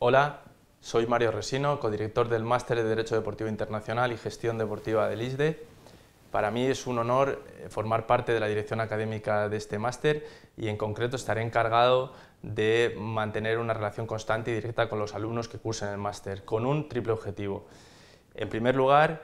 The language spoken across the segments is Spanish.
Hola, soy Mario Resino, codirector del Máster de Derecho Deportivo Internacional y Gestión Deportiva del ISDE. Para mí es un honor eh, formar parte de la dirección académica de este máster y en concreto estaré encargado de mantener una relación constante y directa con los alumnos que cursen el máster, con un triple objetivo. En primer lugar,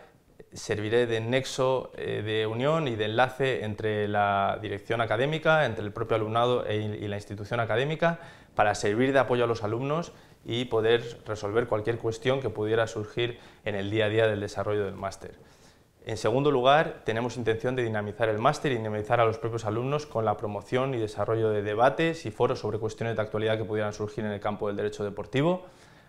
serviré de nexo eh, de unión y de enlace entre la dirección académica, entre el propio alumnado e y la institución académica, para servir de apoyo a los alumnos y poder resolver cualquier cuestión que pudiera surgir en el día a día del desarrollo del máster. En segundo lugar, tenemos intención de dinamizar el máster y dinamizar a los propios alumnos con la promoción y desarrollo de debates y foros sobre cuestiones de actualidad que pudieran surgir en el campo del derecho deportivo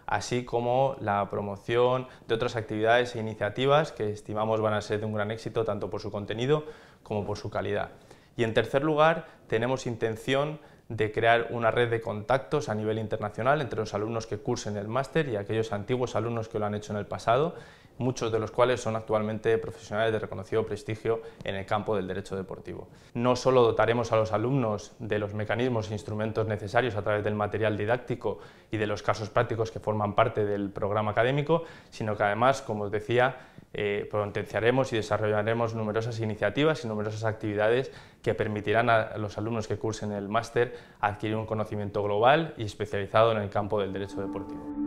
así como la promoción de otras actividades e iniciativas que estimamos van a ser de un gran éxito tanto por su contenido como por su calidad. Y en tercer lugar, tenemos intención de crear una red de contactos a nivel internacional entre los alumnos que cursen el máster y aquellos antiguos alumnos que lo han hecho en el pasado, muchos de los cuales son actualmente profesionales de reconocido prestigio en el campo del derecho deportivo. No solo dotaremos a los alumnos de los mecanismos e instrumentos necesarios a través del material didáctico y de los casos prácticos que forman parte del programa académico, sino que además, como os decía, eh, potenciaremos y desarrollaremos numerosas iniciativas y numerosas actividades que permitirán a los alumnos que cursen el máster adquirir un conocimiento global y especializado en el campo del derecho deportivo.